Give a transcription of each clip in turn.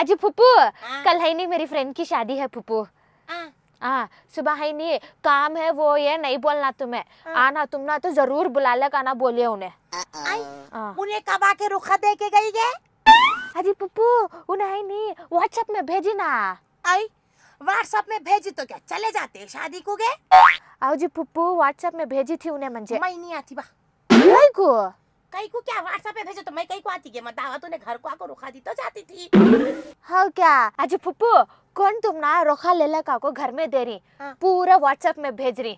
अजी फुप्पू हाँ। कल है नहीं मेरी फ्रेंड की शादी है फुप्पू हाँ सुबह है नहीं काम है वो ये नहीं बोलना तुम्हें हाँ। आना तुम ना तो जरूर बुला ले आना बोलिए उन्हें उन्हें कब आके रुखा दे के गई है अजी पप्पू उन्हें है नहीं व्हाट्सएप में भेजी ना आई व्हाट्सएप में भेजी तो क्या चले जाते शादी को गए आओ जी पप्पू व्हाट्सएप में भेजी थी उन्हें मंजे मैं नहीं आती बा को कई को क्या व्हाट्सएप पे भेजो तो मैं कई को आती मैं दावा तूने घर को आकर रुखा दी तो जाती थी हाँ क्या आज फुप्पू कौन तुम ना रुखा ले का को घर में दे रही हाँ। पूरा व्हाट्सएप में भेज रही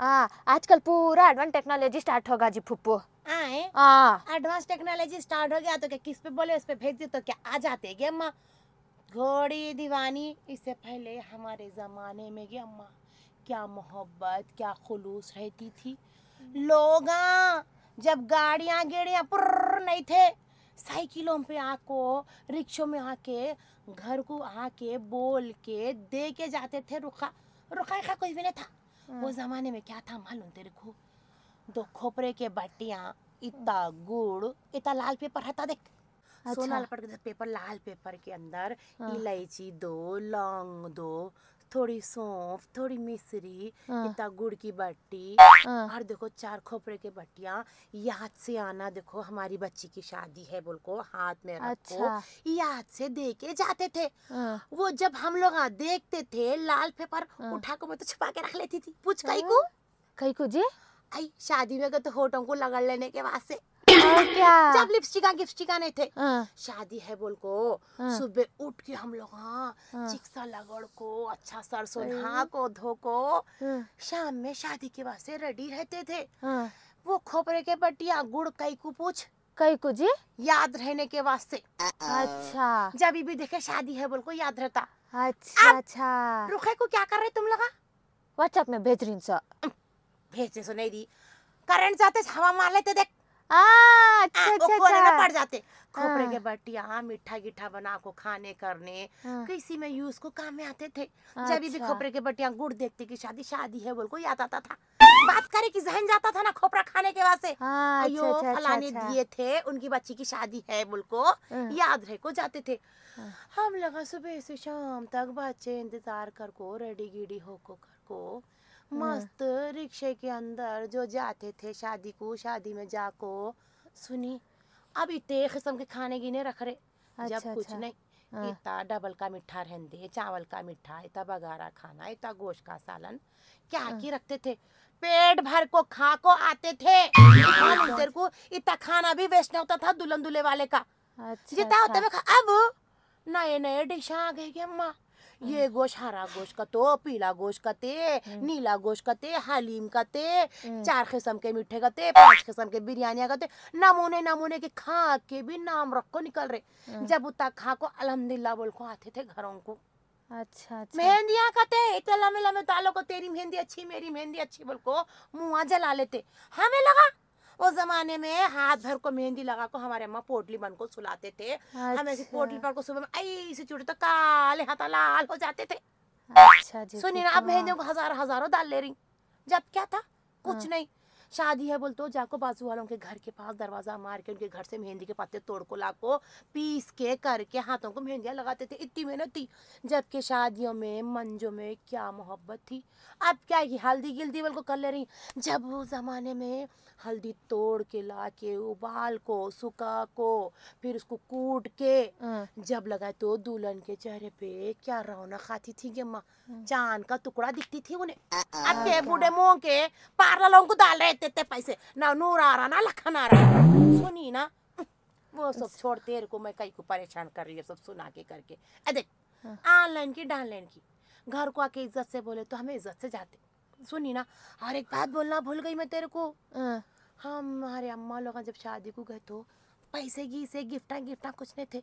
हाँ आजकल पूरा एडवांस टेक्नोलॉजी स्टार्ट होगा जी फुप्पू एडवांस टेक्नोलॉजी स्टार्ट हो गया तो क्या किस पे बोले उस पे भेज दी तो क्या आ जाते गे अम्मा घोड़ी दीवानी इससे पहले हमारे जमाने में गे अम्मा क्या मोहब्बत क्या खुलूस रहती थी हम्म। लोगा हाँ, जब गाड़ियाँ गेड़ियाँ पुर नहीं थे साइकिलों पे आको रिक्शों में आके घर को आके बोल के दे के जाते थे रुखा रुखा का कोई भी नहीं था वो हम्म। जमाने में क्या था मालूम तेरे को दो खोपरे के बट्टियाँ इतना गुड़ इतना लाल पेपर हटा देख अच्छा। सोना पेपर लाल पेपर के अंदर हाँ। इलायची दो लौंग दो थोड़ी सौंफ थोड़ी मिश्री हाँ। इतना गुड़ की बाटी हाँ। और देखो चार खोपड़े के बटिया याद से आना देखो हमारी बच्ची की शादी है बोल को हाथ में रखो अच्छा। याद से दे के जाते थे हाँ। वो जब हम लोग देखते थे लाल पेपर उठा को मैं तो छुपा के रख लेती थी पूछ कहीं को कहीं को जी आई शादी में तो होटों को लगा लेने के वास्ते क्या जब लिपस्टिक गिपस्टिक आने थे हाँ। शादी है बोल को हाँ। सुबह उठ के हम लोग हाँ, चिक्सा लगड़ को अच्छा सरसों नहा को धो को शाम में शादी के वास्ते रेडी रहते थे वो खोपरे के पट्टिया गुड़ कई को पूछ कई को जी याद रहने के वास्ते अच्छा जब भी देखे शादी है बोल को याद रहता अच्छा अच्छा रुखे को क्या कर रहे तुम लगा व्हाट्सएप में भेज रही भेजने सुनाई दी करंट जाते हवा मार लेते देख हाँ, अच्छा, अच्छा, अच्छा। खोपड़े के हाँ। बटिया हाँ, मीठा गिठा बना को खाने करने किसी में यूज को काम में आते थे जब भी खोपड़े के बटिया गुड़ देखते कि शादी शादी है बोल को याद आता था बात करे की जहन जाता था ना खोपरा खाने के वास्ते अयो फलाने दिए थे उनकी बच्ची की शादी है बोल को याद रहे को जाते थे हम लगा सुबह से शाम तक बच्चे इंतजार कर को रेडी गिडी हो को कर को हाँ। मस्त रिक्शे के अंदर जो जाते थे शादी को शादी में जाको सुनी अब इतने किस्म के खाने गिने रख रहे अच्छा, जब कुछ अच्छा। नहीं हाँ। इतना डबल का मिठा रहते चावल का मिठा इतना बघारा खाना इतना गोश्त का सालन क्या हाँ। की रखते थे पेट भर को खा को आते थे अच्छा। तेरे को इतना खाना भी वेस्ट नहीं होता था दुल्हन दुल्हे वाले का अच्छा, जितना होता अच्छा। अब नए नए डिशा आ गए अम्मा ये गोश हरा गोश का तो पीला गोश का ते हम्म। नीला गोश का ते हलीम का ते हम्म। चार किस्म के मीठे का ते पांच किस्म के बिरयानिया का ते नमूने नमूने के खा के भी नाम रखो निकल रहे हम्म। जब उता खा को अलहमदिल्ला बोल को आते थे घरों को अच्छा अच्छा मेहंदिया कहते को तेरी मेहंदी अच्छी मेरी मेहंदी अच्छी बोल को मुआ जला लेते हमें लगा उस जमाने में हाथ भर को मेहंदी लगा को हमारे अम्मा पोटली बन को सुलाते थे अच्छा। हम ऐसी पोटली पर को सुबह में ऐसे चुटे तो काले हाथा लाल हो जाते थे अच्छा सुनिए ना अब हाँ। मेहंदी को हजार हजारों डाल ले रही जब क्या था कुछ हाँ। नहीं शादी है बोल तो जाको बाजू वालों के घर के पास दरवाज़ा मार के उनके घर से मेहंदी के पत्ते तोड़ को ला को पीस के करके हाथों को मेहंदियाँ लगाते थे इतनी मेहनत थी जबकि शादियों में मंजों में क्या मोहब्बत थी अब क्या की हल्दी गिल्दी बोल को कर ले रही जब वो ज़माने में हल्दी तोड़ के ला के उबाल को सुखा को फिर उसको कूट के हाँ। जब लगाए तो दुल्हन के चेहरे पे क्या रौनक आती थी कि माँ हाँ। चांद का टुकड़ा दिखती थी उन्हें अब के बूढ़े मुंह के पार्लरों को डाल रहे देते थे पैसे ना नूर आ रहा ना लखन आ रहा सुनी ना वो सब छोड़ तेरे को मैं कई को परेशान कर रही है सब सुना के करके अरे हाँ। ऑनलाइन की डाउनलाइन की घर को आके इज्जत से बोले तो हमें इज्जत से जाते सुनी ना और एक बात बोलना भूल गई मैं तेरे को हम हाँ। हमारे अम्मा लोग जब शादी को गए तो पैसे घी से गिफ्ट गिफ्टा कुछ नहीं थे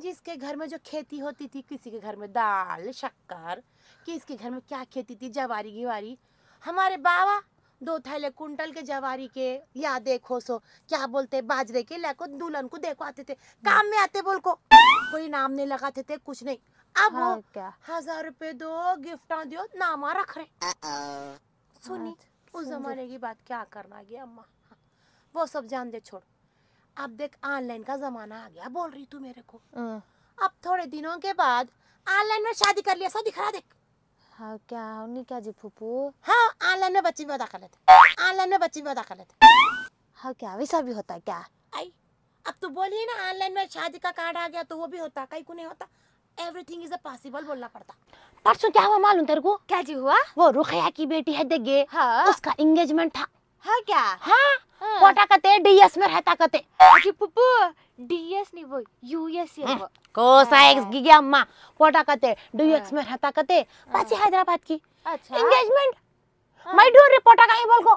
जिसके घर में जो खेती होती थी किसी के घर में दाल शक्कर किसके घर में क्या खेती थी जवारी गिवारी हमारे बाबा दो थैले कुंटल के जवारी के या देखो सो क्या बोलते बाजरे के लेको दुल्हन को देखो आते थे काम में आते बोल को कोई नाम नहीं लगाते थे कुछ नहीं अब हाँ, क्या हजार रुपए दो गिफ्ट दो नामा रख रहे सुनी उस जमाने की बात क्या करना गया अम्मा वो सब जान दे छोड़ अब देख ऑनलाइन का जमाना आ गया बोल रही तू मेरे को हाँ। अब थोड़े दिनों के बाद ऑनलाइन में शादी कर लिया ऐसा दिखा देख हाँ क्या उन्हीं क्या जी फूफू हाँ ऑनलाइन में बच्ची भी दाखिल लेते ऑनलाइन में बच्ची भी दाखिल लेते हाँ क्या वैसा भी होता है क्या आई अब तो बोलिए ना ऑनलाइन में शादी का कार्ड आ गया तो वो भी होता कहीं को नहीं होता एवरीथिंग इज पॉसिबल बोलना पड़ता परसों क्या हुआ मालूम तेरे को क्या जी हुआ वो रुखया की बेटी है देगे हाँ? उसका एंगेजमेंट था हाँ क्या हाँ, पोटा हाँ। कते डीएस में रहता कते जी पुप्पू डीएस नहीं वो यूएस है हम्म, वो कोसा एक्स हाँ। गिगे अम्मा पोटा कते डीएस हाँ। में रहता कते बच्ची हैदराबाद की अच्छा एंगेजमेंट हाँ। मैं ढूंढ रही पोटा कहा बोल को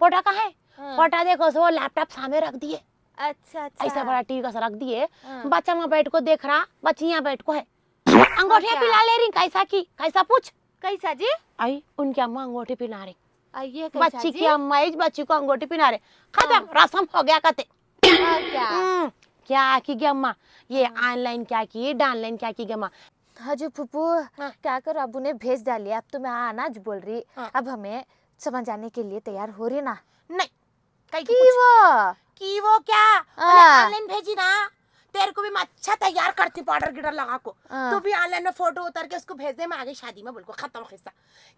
पोटा कहा है हाँ। पोटा देखो सो लैपटॉप सामने रख दिए अच्छा अच्छा ऐसा बड़ा टीवी का रख दिए हाँ। बच्चा वहाँ बैठ को देख रहा बच्ची यहाँ बैठ को है अच्छा। अंगूठिया पिला ले रही कैसा की कैसा पूछ कैसा जी आई उनकी अम्मा अंगूठी पिला रही बच्ची की अम्मा इस बच्ची को अंगूठी पिना रहे खत्म रसम हो गया कते हम्म, क्या की अम्मा ये ऑनलाइन क्या की डाउनलाइन क्या की अम्मा हजुर फुफू हाँ। क्या करो अब उन्हें भेज डाली अब तो मैं अनाज बोल रही हाँ। अब हमें समझ जाने के लिए तैयार हो रही ना नहीं की की वो की वो क्या ऑनलाइन हाँ। भेजी ना तेरे को भी मैं अच्छा तैयार करती पाउडर गिडर लगा को हाँ। तू भी ऑनलाइन में फोटो उतर के उसको भेज दे मैं आगे शादी में बोलको खत्म खिस्सा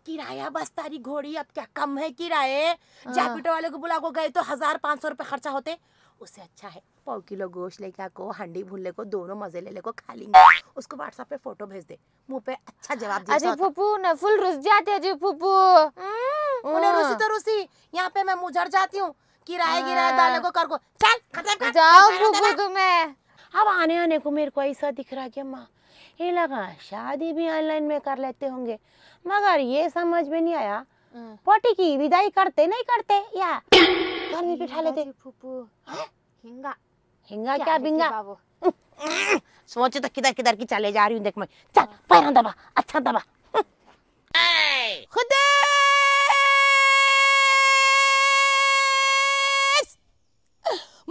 किराया बस तारी घोड़ी अब क्या कम है किराए जैकेटो हाँ। वाले को बुला को गए तो हजार पाँच सौ रुपये खर्चा होते उससे अच्छा है पाव किलो गोश्त लेके आको हंडी भूले को दोनों मजे ले लेको खा लेंगे उसको व्हाट्सएप पे फोटो भेज दे मुंह पे अच्छा जवाब दे अरे फूफू नफुल रुस जाते अजय फूफू हम्म, उन्हें रुसी तो रुसी यहाँ पे मैं मुझर जाती हूँ किराए गिराए हाँ। दाले को कर को चल खत्म कर जाओ फूफू तुम्हें अब आने आने को मेरे को ऐसा दिख रहा क्या माँ ये लगा शादी भी ऑनलाइन में कर लेते होंगे मगर ये समझ में नहीं आया हाँ। पोटी की विदाई करते नहीं करते या घर में बिठा लेते फूफू हिंगा हिंगा क्या बिंगा सोचे तो किधर किधर की चले जा रही हूँ देख मैं चल पैर दबा अच्छा दबा खुद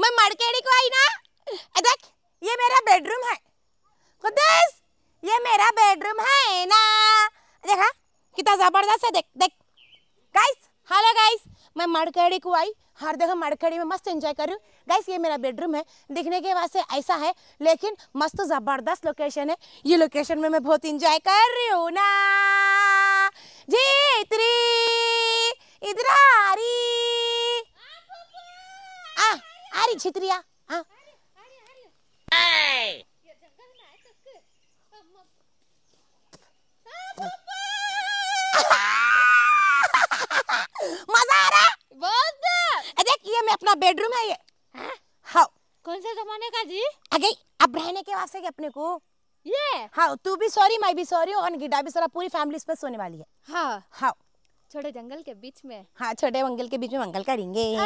मैं मड़केड़ी को आई ना देख ये मेरा बेडरूम है खुदेश ये मेरा बेडरूम है ना देखा कितना जबरदस्त है देख देख गाइस हेलो गाइस मैं मड़केड़ी को आई हर जगह मड़खड़ी में मस्त एंजॉय कर रही हूँ गाइस ये मेरा बेडरूम है दिखने के वास्ते ऐसा है लेकिन मस्त ज़बरदस्त लोकेशन है ये लोकेशन में मैं बहुत इंजॉय कर रही हूँ ना जी इतरी इधर आ रही आ आ रही छित्रिया हाँ मजा ये मैं अपना बेडरूम है ये हाँ? हाँ कौन से जमाने का जी अगे अब रहने के वास्ते अपने को ये हाँ तू भी सॉरी मैं भी सॉरी और गिडा भी सॉरी पूरी फैमिली इस पर सोने वाली है हाँ हाँ छोटे जंगल के बीच में हाँ छोटे जंगल के बीच में मंगल करेंगे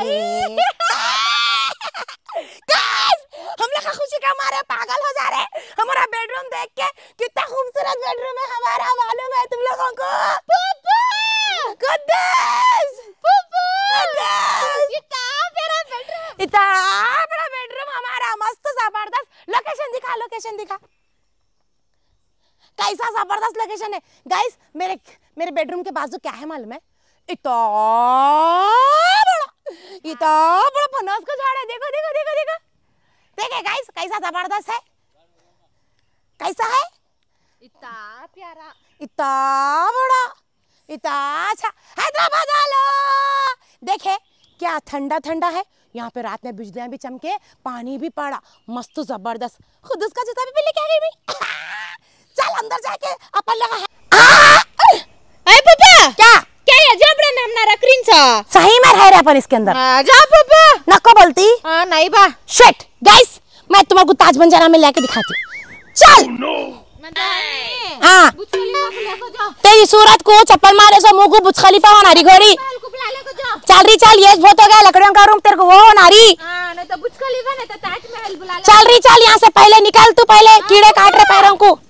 हम लोग खुशी का मारे पागल हो जा रहे हमारा बेडरूम देख के कितना खूबसूरत बेडरूम है हमारा मालूम है तुम लोगों को कैसा हाँ, जबरदस्त लोकेशन है गाइस मेरे मेरे बेडरूम के बाजू क्या है मालूम है इतना बड़ा इतना बड़ा फनस का झाड़ है देखो देखो देखो देखो देखे गाइस कैसा जबरदस्त है कैसा है इतना प्यारा इतना बड़ा इतना अच्छा हैदराबाद आलो देखे क्या ठंडा ठंडा है यहाँ पे रात में बिजलियाँ भी चमके पानी भी पड़ा मस्त जबरदस्त खुद उसका जूता भी लेके आ गई भाई चल अंदर जाके अपन लगा आए पापा क्या क्या ये जबड़ा नाम ना रख रिन सा सही में रह रहे अपन इसके अंदर हाँ, आ जा पापा नको बोलती हां नहीं बा शिट गाइस मैं तुम्हारे को ताज बंजारा में लेके दिखाती चल oh, no. हाँ तेरी सूरत को चप्पल मारे सो मुंह को बुछ खलीफा हो नारी घोरी चल रही चल ये बहुत हो तो गया लकड़ियों का रूम तेरे को वो हो नारी हाँ, तो, तो चल रही चल यहाँ से पहले निकल तू पहले हाँ, कीड़े काट रहे पैरों को